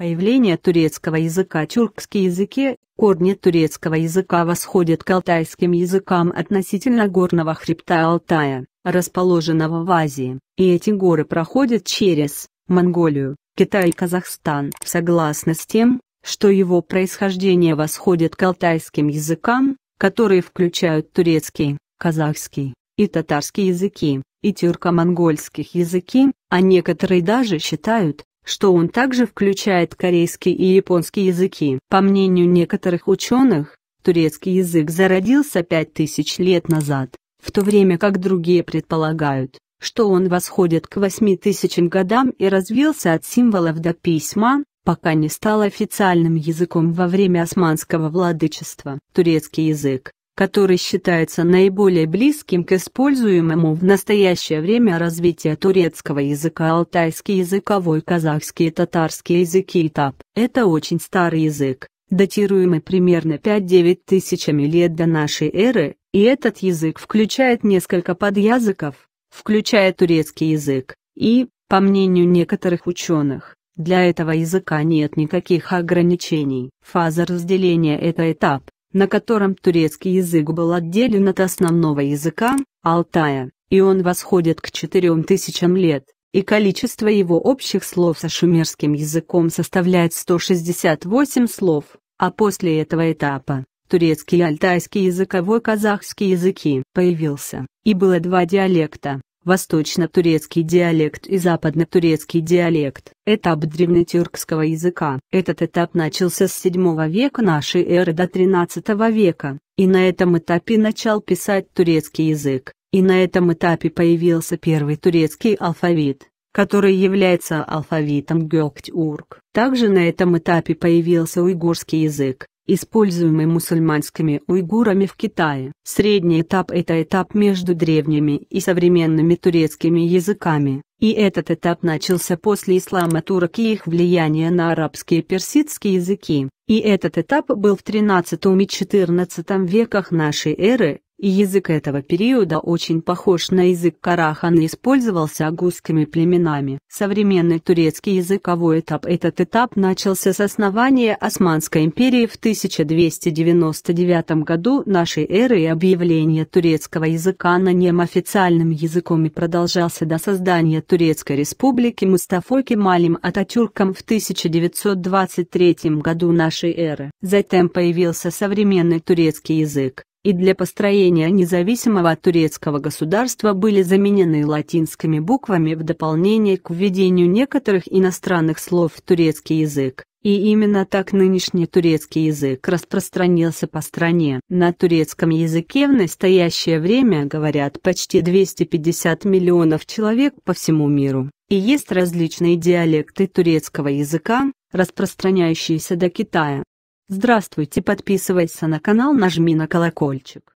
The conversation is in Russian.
Появление турецкого языка тюркские языки, корни турецкого языка восходят к алтайским языкам относительно горного хребта Алтая, расположенного в Азии, и эти горы проходят через Монголию, Китай и Казахстан. Согласно с тем, что его происхождение восходит к алтайским языкам, которые включают турецкий, казахский и татарский языки, и тюрко-монгольских языки, а некоторые даже считают, что он также включает корейский и японский языки. По мнению некоторых ученых, турецкий язык зародился 5000 лет назад, в то время как другие предполагают, что он восходит к 8000 годам и развился от символов до письма, пока не стал официальным языком во время османского владычества. Турецкий язык, который считается наиболее близким к используемому в настоящее время развития турецкого языка алтайский языковой казахский и татарский языки этап. Это очень старый язык, датируемый примерно 5-9 тысячами лет до нашей эры, и этот язык включает несколько подязыков, включая турецкий язык, и, по мнению некоторых ученых, для этого языка нет никаких ограничений. Фаза разделения – это этап, на котором турецкий язык был отделен от основного языка, Алтая, и он восходит к четырем тысячам лет, и количество его общих слов со шумерским языком составляет 168 слов, а после этого этапа турецкий и алтайский языковой казахский языки появился, и было два диалекта восточно-турецкий диалект и западно-турецкий диалект. Этап древнетюркского языка. Этот этап начался с VII века нашей эры до XIII века, и на этом этапе начал писать турецкий язык, и на этом этапе появился первый турецкий алфавит который является алфавитом Гёктюрк. Также на этом этапе появился уйгурский язык, используемый мусульманскими уйгурами в Китае. Средний этап – это этап между древними и современными турецкими языками, и этот этап начался после ислама турок и их влияния на арабские и персидские языки, и этот этап был в XIII и XIV веках нашей эры, и язык этого периода очень похож на язык Карахан и использовался агузскими племенами. Современный турецкий языковой этап Этот этап начался с основания Османской империи в 1299 году нашей эры и объявления турецкого языка на нем официальным языком и продолжался до создания Турецкой республики Мустафой Кемалем Ататюрком в 1923 году нашей эры. Затем появился современный турецкий язык, и для построения независимого турецкого государства были заменены латинскими буквами в дополнение к введению некоторых иностранных слов в турецкий язык. И именно так нынешний турецкий язык распространился по стране. На турецком языке в настоящее время говорят почти 250 миллионов человек по всему миру. И есть различные диалекты турецкого языка, распространяющиеся до Китая. Здравствуйте, подписывайся на канал, нажми на колокольчик.